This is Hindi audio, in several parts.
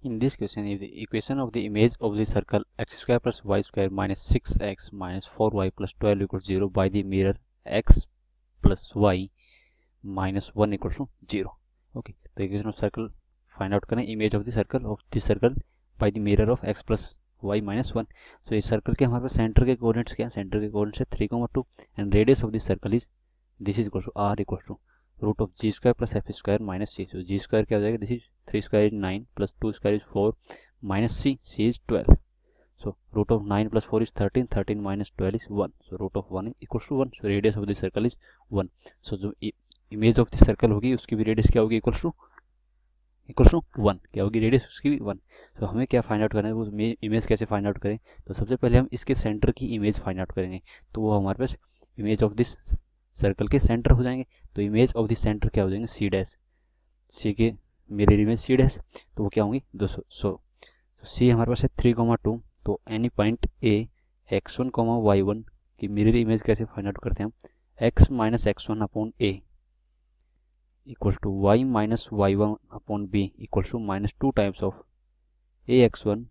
In this question, if the equation of the image of the circle x square plus y square minus 6x minus 4y plus 12 equals 0 by the mirror x plus y minus 1 equals to 0. Okay, the equation of circle find out करें image of the circle of this circle by the mirror of x plus y minus 1. So इस सर्कल के हमारे पास सेंटर के कोऑर्डिनेट्स क्या हैं सेंटर के कोऑर्डिनेट्स है three comma two and radius of this circle is this is equal to R equal to root of G square plus F square minus C so G square क्या हो जाएगा this is three square is nine plus two square is four minus C C is twelve so root of nine plus four is thirteen thirteen minus twelve is one so root of one is equals to 1 so radius of the circle is 1 जो इमेज ऑफ द सर्कल होगी उसकी भी रेडियस क्या होगी equals to equal to one क्या होगी रेडियस उसकी भी वन सो so, हमें क्या फाइंड आउट करना है उस इमेज कैसे फाइंड आउट करें तो सबसे पहले हम इसके सेंटर की इमेज फाइंड आउट करेंगे तो वो हमारे पास इमेज ऑफ दिस सर्कल के सेंटर हो जाएंगे तो इमेज ऑफ द सेंटर क्या हो जाएंगे सी डैस सी के मेरे इमेज सी डैस तो वो क्या होंगी दो सौ सो तो सी हमारे पास है थ्री कॉमा टू तो any point A X one comma Y one की मिरर इमेज कैसे फाइंड आउट करते हैं हम X minus X one upon A equal to Y minus Y one upon B equal to minus two times of A X one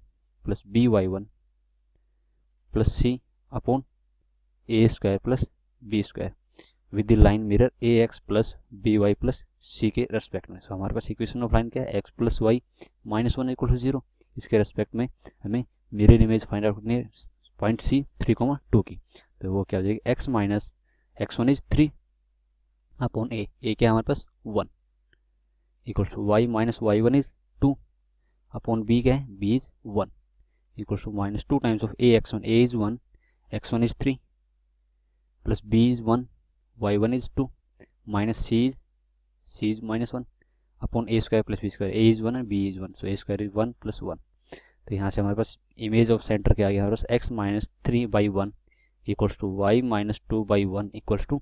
plus B Y one plus C upon A square plus B square with the line mirror A X plus B Y plus सी के रेस्पेक्ट में सो हमारे पास इक्वेशन ऑफ लाइन क्या है X plus Y minus one equal to zero इसके रेस्पेक्ट में हमें मिरर इमेज फाइंड आउट करनी है point C three comma two की तो वो क्या हो जाएगी X minus X one is three upon A A क्या है हमारे पास one equals to Y minus Y one is two upon B क्या है B is one equals to minus two times of A X one A is one X one is three plus B is one Y one is two minus C is C is minus one upon A square plus B square A is one and B is one so A square is one plus one तो यहाँ से हमारे पास इमेज ऑफ सेंटर क्या आ गया हमारे पास X minus three by one equals to Y minus two by one equals to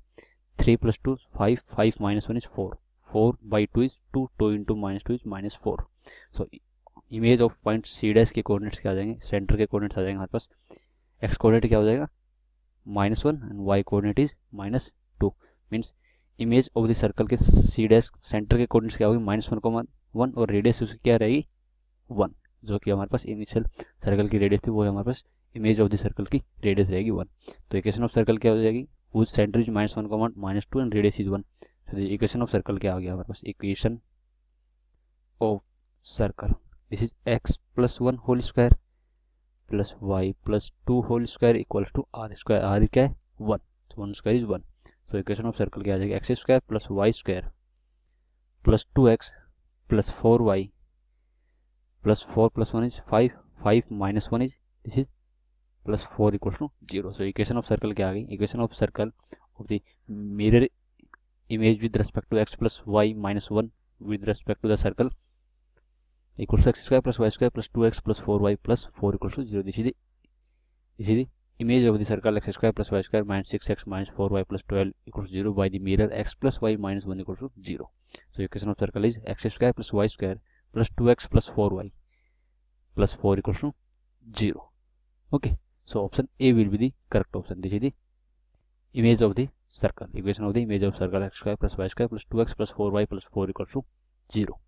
three plus two five five minus one is four four by two is two two into minus two is minus four so image of point C dash के कोऑर्डिनेट्स क्या आ जाएंगे सेंटर के कोऑर्डिनेट्स आ जाएंगे हमारे पास एक्स कोऑर्डिनेट क्या हो जाएगा minus one and Y coordinate is minus means image of the circle के सी डैश सेंटर के कोऑर्डिनेट्स क्या होगी माइनस वन को वन और रेडियस उसकी क्या रहेगी वन जो कि हमारे पास इनिशियल सर्कल की रेडियस थी वो हमारे पास इमेज ऑफ द सर्कल की रेडियस रहेगी वन तो इक्वेशन ऑफ सर्कल क्या हो जाएगी whose centre is minus one comma minus two and radius is one equation of circle क्या हो गया हमारे पास equation of circle this is X plus one whole square plus Y plus two whole square equals to R square R क्या है one one square is one so equation of circle क्या आ जाएगी X square plus Y square plus two X plus four Y plus four plus one is five five minus one is this is plus four equal to zero so equation of circle क्या आ गई equation of circle of the mirror image with respect to X plus Y minus one with respect to the circle equal to X square plus Y square plus two X plus four Y plus four equal to zero this is this is image of the circle X square plus Y square minus six X minus four Y plus twelve equal zero by the mirror X plus Y minus one equal zero so equation of circle is X square plus Y square plus two X plus four Y plus four equal to zero okay so option A will be the correct option this is the image of the circle equation of the image of circle X square plus Y square plus two X plus four Y plus four equal to zero